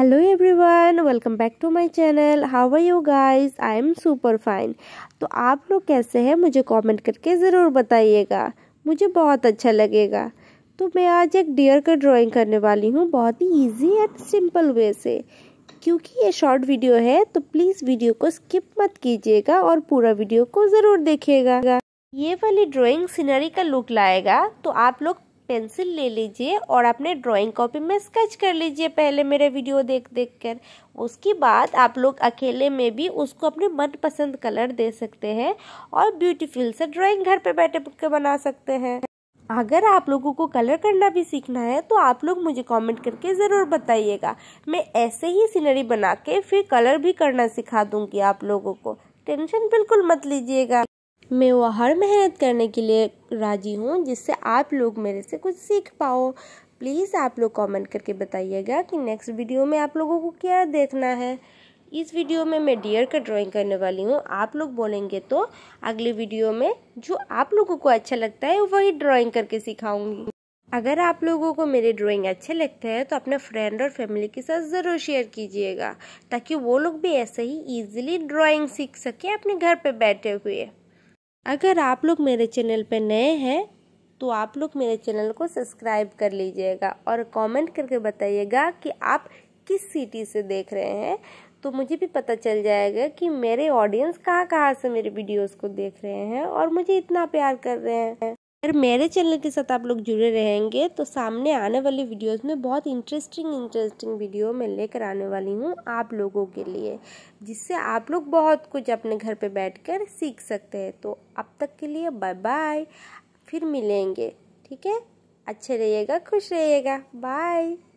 hello everyone welcome back to my channel how are you guys I am super fine तो आप लोग कैसे हैं मुझे कमेंट करके ज़रूर बताइएगा मुझे बहुत अच्छा लगेगा तो मैं आज एक डियर का ड्राइंग करने वाली हूँ बहुत ही इजी एंड सिंपल वे से क्योंकि ये शॉर्ट वीडियो है तो प्लीज़ वीडियो को स्किप मत कीजिएगा और पूरा वीडियो को ज़रूर देखिएगा ये वाली ड्राइंग सीनरी का लुक लाएगा तो आप लोग पेंसिल ले लीजिए और अपने ड्राइंग कॉपी में स्केच कर लीजिए पहले मेरे वीडियो देख देख कर उसके बाद आप लोग अकेले में भी उसको अपने मनपसंद कलर दे सकते हैं और ब्यूटीफुल से ड्राइंग घर पे बैठे के बना सकते हैं अगर आप लोगों को कलर करना भी सीखना है तो आप लोग मुझे कमेंट करके ज़रूर बताइएगा मैं ऐसे ही सीनरी बना के फिर कलर भी करना सिखा दूंगी आप लोगों को टेंशन बिल्कुल मत लीजिएगा मैं वो हर मेहनत करने के लिए राज़ी हूँ जिससे आप लोग मेरे से कुछ सीख पाओ प्लीज़ आप लोग कमेंट करके बताइएगा कि नेक्स्ट वीडियो में आप लोगों को क्या देखना है इस वीडियो में मैं डियर का ड्राइंग करने वाली हूँ आप लोग बोलेंगे तो अगली वीडियो में जो आप लोगों को अच्छा लगता है वही ड्राइंग करके सिखाऊंगी अगर आप लोगों को मेरे ड्राइंग अच्छे लगते हैं तो अपने फ्रेंड और फैमिली के साथ ज़रूर शेयर कीजिएगा ताकि वो लोग भी ऐसे ही ईजिली ड्राइंग सीख सकें अपने घर पे बैठे हुए अगर आप लोग मेरे चैनल पर नए हैं तो आप लोग मेरे चैनल को सब्सक्राइब कर लीजिएगा और कमेंट करके बताइएगा कि आप किस सिटी से देख रहे हैं तो मुझे भी पता चल जाएगा कि मेरे ऑडियंस कहाँ कहाँ से मेरे वीडियोस को देख रहे हैं और मुझे इतना प्यार कर रहे हैं अगर मेरे चैनल के साथ आप लोग जुड़े रहेंगे तो सामने आने वाली वीडियोस में बहुत इंटरेस्टिंग इंटरेस्टिंग वीडियो मैं लेकर आने वाली हूँ आप लोगों के लिए जिससे आप लोग बहुत कुछ अपने घर पे बैठकर सीख सकते हैं तो अब तक के लिए बाय बाय फिर मिलेंगे ठीक है अच्छे रहिएगा खुश रहिएगा बाय